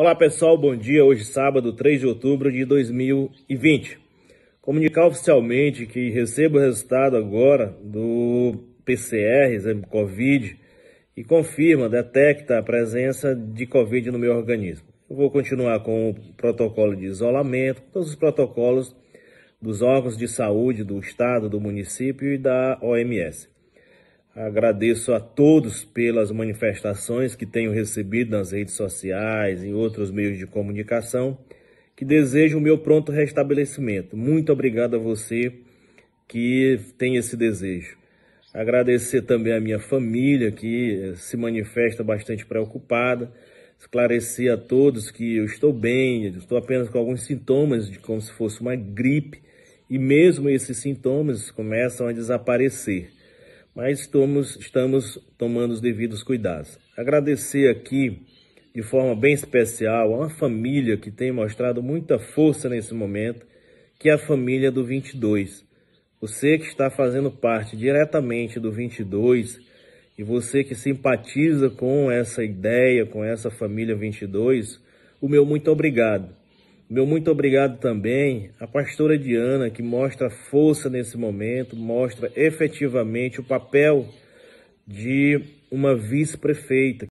Olá pessoal, bom dia. Hoje sábado, 3 de outubro de 2020. Comunicar oficialmente que recebo o resultado agora do PCR, exame COVID, e confirma, detecta a presença de COVID no meu organismo. Eu vou continuar com o protocolo de isolamento, todos os protocolos dos órgãos de saúde do estado, do município e da OMS. Agradeço a todos pelas manifestações que tenho recebido nas redes sociais, em outros meios de comunicação, que desejo o meu pronto restabelecimento. Muito obrigado a você que tem esse desejo. Agradecer também à minha família, que eh, se manifesta bastante preocupada. Esclarecer a todos que eu estou bem, estou apenas com alguns sintomas, de como se fosse uma gripe, e mesmo esses sintomas começam a desaparecer mas estamos, estamos tomando os devidos cuidados. Agradecer aqui de forma bem especial a uma família que tem mostrado muita força nesse momento, que é a família do 22. Você que está fazendo parte diretamente do 22 e você que simpatiza com essa ideia, com essa família 22, o meu muito obrigado. Meu muito obrigado também à pastora Diana, que mostra força nesse momento, mostra efetivamente o papel de uma vice-prefeita.